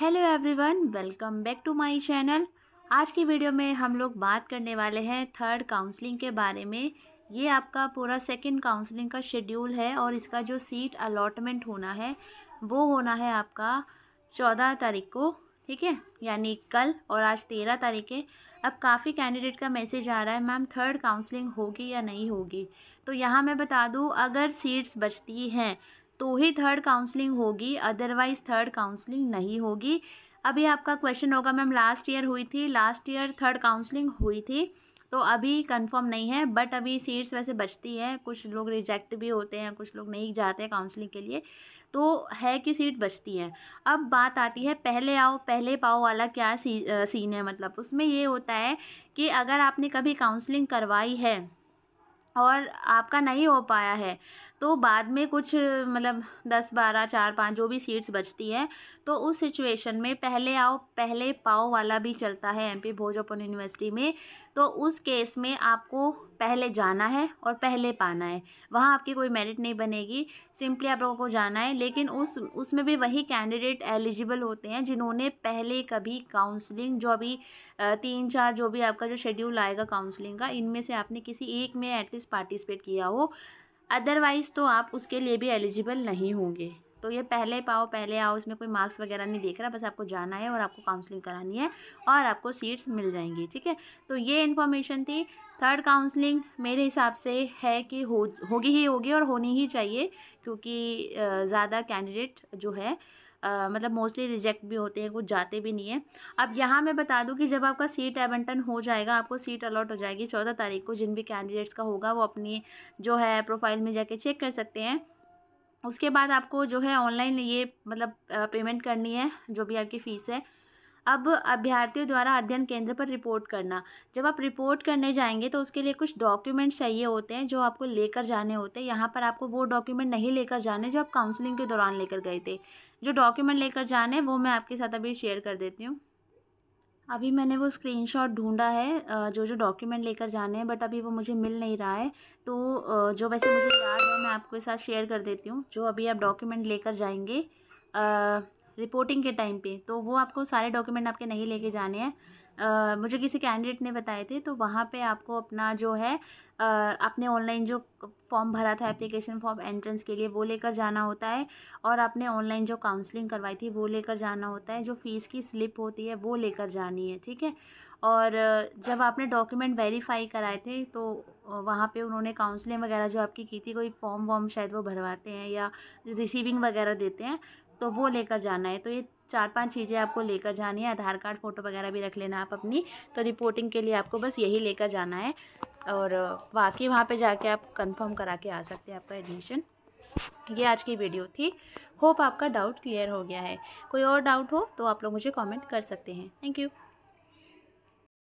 hello everyone welcome back to my channel आज की video में हम लोग बात करने वाले हैं थर्ड काउंसलिंग के बारे में ये आपका पूरा सेकंड काउंसलिंग का शेड्यूल है और इसका जो सीट अलॉटमेंट होना है वो होना है आपका चौदह तारीख को ठीक है यानी कल और आज तेरह तारीख है अब काफ़ी कैंडिडेट का मैसेज आ रहा है मैम थर्ड काउंसलिंग होगी या नहीं होगी तो यहाँ मैं बता दूँ अगर सीट्स बचती हैं तो ही थर्ड काउंसलिंग होगी अदरवाइज थर्ड काउंसलिंग नहीं होगी अभी आपका क्वेश्चन होगा मैम लास्ट ईयर हुई थी लास्ट ईयर थर्ड काउंसलिंग हुई थी तो अभी कंफर्म नहीं है बट अभी सीट्स वैसे बचती हैं कुछ लोग रिजेक्ट भी होते हैं कुछ लोग नहीं जाते हैं काउंसलिंग के लिए तो है कि सीट बचती हैं अब बात आती है पहले आओ पहले पाओ वाला क्या सी, आ, सीन है मतलब उसमें ये होता है कि अगर आपने कभी काउंसलिंग करवाई है और आपका नहीं हो पाया है तो बाद में कुछ मतलब दस बारह चार पाँच जो भी सीट्स बचती हैं तो उस सिचुएशन में पहले आओ पहले पाओ वाला भी चलता है एमपी पी यूनिवर्सिटी में तो उस केस में आपको पहले जाना है और पहले पाना है वहाँ आपकी कोई मेरिट नहीं बनेगी सिंपली आप लोगों को जाना है लेकिन उस उसमें भी वही कैंडिडेट एलिजिबल होते हैं जिन्होंने पहले कभी काउंसलिंग जो अभी तीन चार जो भी आपका जो शेड्यूल आएगा काउंसलिंग का इनमें से आपने किसी एक में एटलीस्ट पार्टिसिपेट किया हो अदरवाइज़ तो आप उसके लिए भी एलिजिबल नहीं होंगे तो ये पहले पाओ पहले आओ इसमें कोई मार्क्स वगैरह नहीं देख रहा बस आपको जाना है और आपको काउंसलिंग करानी है और आपको सीट्स मिल जाएंगी ठीक है तो ये इन्फॉर्मेशन थी थर्ड काउंसलिंग मेरे हिसाब से है कि हो होगी ही होगी और होनी ही चाहिए क्योंकि ज़्यादा कैंडिडेट जो है मतलब मोस्टली रिजेक्ट भी होते हैं कुछ जाते भी नहीं है अब यहाँ मैं बता दूँ कि जब आपका सीट एबंटन हो जाएगा आपको सीट अलॉट हो जाएगी चौदह तारीख को जिन भी कैंडिडेट्स का होगा वो अपनी जो है प्रोफाइल में जाके चेक कर सकते हैं उसके बाद आपको जो है ऑनलाइन ये मतलब पेमेंट करनी है जो भी आपकी फ़ीस है अब अभ्यर्थियों द्वारा अध्ययन केंद्र पर रिपोर्ट करना जब आप रिपोर्ट करने जाएंगे तो उसके लिए कुछ डॉक्यूमेंट्स चाहिए होते हैं जो आपको लेकर जाने होते हैं यहाँ पर आपको वो डॉक्यूमेंट नहीं लेकर जाने जो आप काउंसलिंग के दौरान लेकर गए थे जो डॉक्यूमेंट लेकर जाने वो मैं आपके साथ अभी शेयर कर देती हूँ अभी मैंने वो स्क्रीनशॉट ढूंढा है जो जो डॉक्यूमेंट लेकर जाने हैं बट अभी वो मुझे मिल नहीं रहा है तो जो वैसे मुझे याद है मैं आपके साथ शेयर कर देती हूँ जो अभी आप डॉक्यूमेंट लेकर जाएंगे रिपोर्टिंग के टाइम पे तो वो आपको सारे डॉक्यूमेंट आपके नहीं लेके जाने हैं मुझे किसी कैंडिडेट ने बताए थे तो वहाँ पे आपको अपना जो है आपने ऑनलाइन जो फॉर्म भरा था एप्लीकेशन फॉर्म एंट्रेंस के लिए वो लेकर जाना होता है और आपने ऑनलाइन जो काउंसलिंग करवाई थी वो लेकर जाना होता है जो फ़ीस की स्लिप होती है वो लेकर जानी है ठीक है और जब आपने डॉक्यूमेंट वेरीफाई कराए थे तो वहाँ पे उन्होंने काउंसलिंग वगैरह जो आपकी की थी कोई फॉर्म वॉर्म शायद वो भरवाते हैं या रिसीविंग वगैरह देते हैं तो वो लेकर जाना है तो ये चार पांच चीज़ें आपको लेकर जानी है आधार कार्ड फ़ोटो वगैरह भी रख लेना आप अपनी तो रिपोर्टिंग के लिए आपको बस यही लेकर जाना है और बाकी वहाँ पे जाके आप कंफर्म करा के आ सकते हैं आपका एडमिशन ये आज की वीडियो थी होप आपका डाउट क्लियर हो गया है कोई और डाउट हो तो आप लोग मुझे कॉमेंट कर सकते हैं थैंक यू